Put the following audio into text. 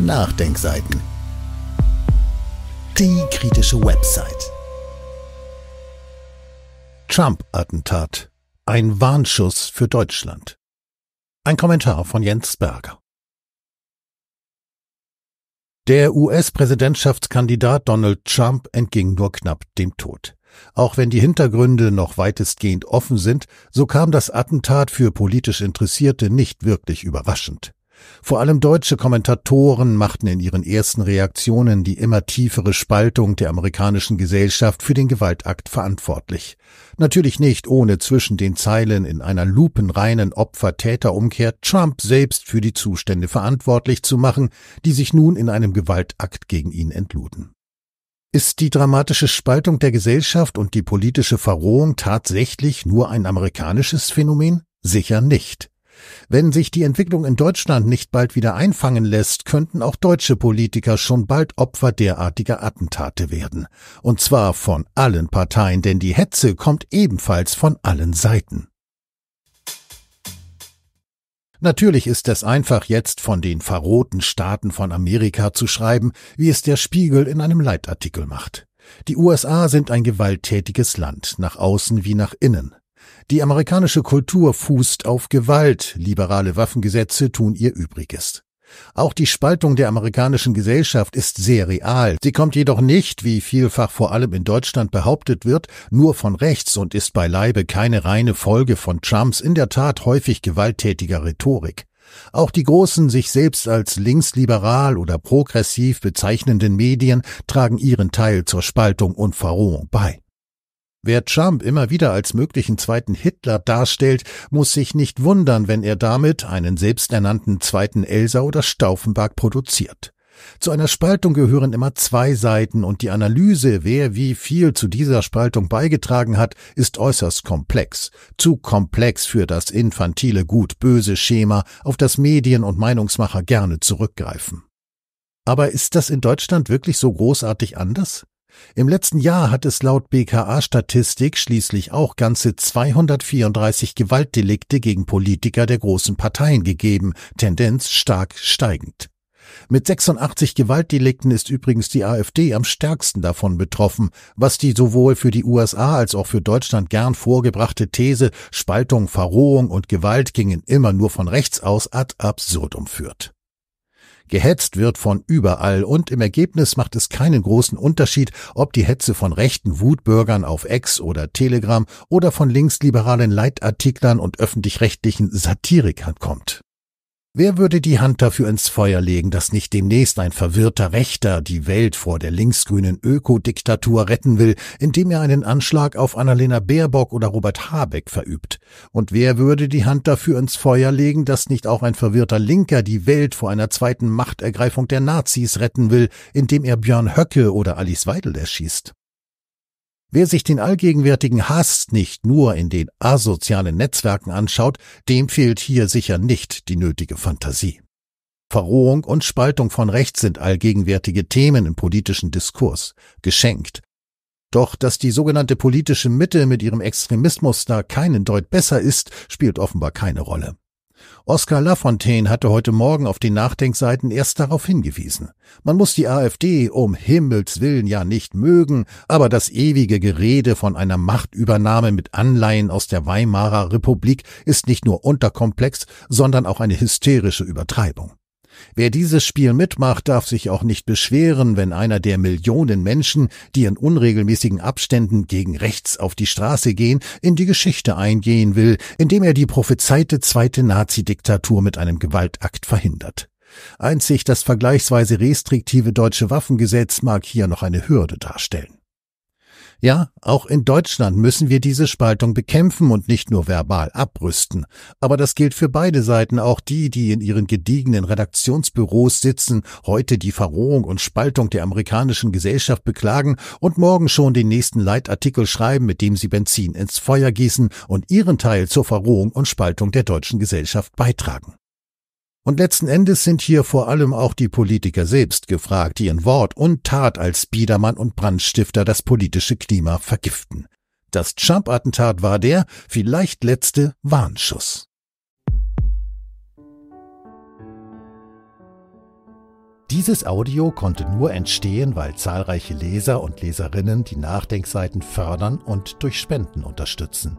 Nachdenkseiten. Die kritische Website. Trump-Attentat. Ein Warnschuss für Deutschland. Ein Kommentar von Jens Berger. Der US-Präsidentschaftskandidat Donald Trump entging nur knapp dem Tod. Auch wenn die Hintergründe noch weitestgehend offen sind, so kam das Attentat für politisch Interessierte nicht wirklich überraschend. Vor allem deutsche Kommentatoren machten in ihren ersten Reaktionen die immer tiefere Spaltung der amerikanischen Gesellschaft für den Gewaltakt verantwortlich. Natürlich nicht ohne zwischen den Zeilen in einer lupenreinen Opfer-Täter-Umkehr Trump selbst für die Zustände verantwortlich zu machen, die sich nun in einem Gewaltakt gegen ihn entluden. Ist die dramatische Spaltung der Gesellschaft und die politische Verrohung tatsächlich nur ein amerikanisches Phänomen? Sicher nicht. Wenn sich die Entwicklung in Deutschland nicht bald wieder einfangen lässt, könnten auch deutsche Politiker schon bald Opfer derartiger Attentate werden. Und zwar von allen Parteien, denn die Hetze kommt ebenfalls von allen Seiten. Natürlich ist es einfach jetzt von den verroten Staaten von Amerika zu schreiben, wie es der Spiegel in einem Leitartikel macht. Die USA sind ein gewalttätiges Land, nach außen wie nach innen. Die amerikanische Kultur fußt auf Gewalt, liberale Waffengesetze tun ihr Übriges. Auch die Spaltung der amerikanischen Gesellschaft ist sehr real. Sie kommt jedoch nicht, wie vielfach vor allem in Deutschland behauptet wird, nur von rechts und ist beileibe keine reine Folge von Trumps in der Tat häufig gewalttätiger Rhetorik. Auch die großen sich selbst als linksliberal oder progressiv bezeichnenden Medien tragen ihren Teil zur Spaltung und Verrohung bei. Wer Trump immer wieder als möglichen zweiten Hitler darstellt, muss sich nicht wundern, wenn er damit einen selbsternannten zweiten Elsa oder Stauffenberg produziert. Zu einer Spaltung gehören immer zwei Seiten und die Analyse, wer wie viel zu dieser Spaltung beigetragen hat, ist äußerst komplex. Zu komplex für das infantile gut-böse Schema, auf das Medien und Meinungsmacher gerne zurückgreifen. Aber ist das in Deutschland wirklich so großartig anders? Im letzten Jahr hat es laut BKA-Statistik schließlich auch ganze 234 Gewaltdelikte gegen Politiker der großen Parteien gegeben, Tendenz stark steigend. Mit 86 Gewaltdelikten ist übrigens die AfD am stärksten davon betroffen, was die sowohl für die USA als auch für Deutschland gern vorgebrachte These Spaltung, Verrohung und Gewalt gingen immer nur von rechts aus ad absurdum führt. Gehetzt wird von überall und im Ergebnis macht es keinen großen Unterschied, ob die Hetze von rechten Wutbürgern auf Ex oder Telegram oder von linksliberalen Leitartiklern und öffentlich-rechtlichen Satirikern kommt. Wer würde die Hand dafür ins Feuer legen, dass nicht demnächst ein verwirrter Rechter die Welt vor der linksgrünen Ökodiktatur retten will, indem er einen Anschlag auf Annalena Baerbock oder Robert Habeck verübt? Und wer würde die Hand dafür ins Feuer legen, dass nicht auch ein verwirrter Linker die Welt vor einer zweiten Machtergreifung der Nazis retten will, indem er Björn Höcke oder Alice Weidel erschießt? Wer sich den allgegenwärtigen Hass nicht nur in den asozialen Netzwerken anschaut, dem fehlt hier sicher nicht die nötige Fantasie. Verrohung und Spaltung von Rechts sind allgegenwärtige Themen im politischen Diskurs, geschenkt. Doch dass die sogenannte politische Mitte mit ihrem Extremismus da keinen Deut besser ist, spielt offenbar keine Rolle. Oskar Lafontaine hatte heute Morgen auf den Nachdenkseiten erst darauf hingewiesen. Man muss die AfD um Himmels willen ja nicht mögen, aber das ewige Gerede von einer Machtübernahme mit Anleihen aus der Weimarer Republik ist nicht nur unterkomplex, sondern auch eine hysterische Übertreibung. Wer dieses Spiel mitmacht, darf sich auch nicht beschweren, wenn einer der Millionen Menschen, die in unregelmäßigen Abständen gegen rechts auf die Straße gehen, in die Geschichte eingehen will, indem er die prophezeite zweite Nazi-Diktatur mit einem Gewaltakt verhindert. Einzig das vergleichsweise restriktive deutsche Waffengesetz mag hier noch eine Hürde darstellen. Ja, auch in Deutschland müssen wir diese Spaltung bekämpfen und nicht nur verbal abrüsten. Aber das gilt für beide Seiten, auch die, die in ihren gediegenen Redaktionsbüros sitzen, heute die Verrohung und Spaltung der amerikanischen Gesellschaft beklagen und morgen schon den nächsten Leitartikel schreiben, mit dem sie Benzin ins Feuer gießen und ihren Teil zur Verrohung und Spaltung der deutschen Gesellschaft beitragen. Und letzten Endes sind hier vor allem auch die Politiker selbst gefragt, die in Wort und Tat als Biedermann und Brandstifter das politische Klima vergiften. Das Trump-Attentat war der vielleicht letzte Warnschuss. Dieses Audio konnte nur entstehen, weil zahlreiche Leser und Leserinnen die Nachdenkseiten fördern und durch Spenden unterstützen.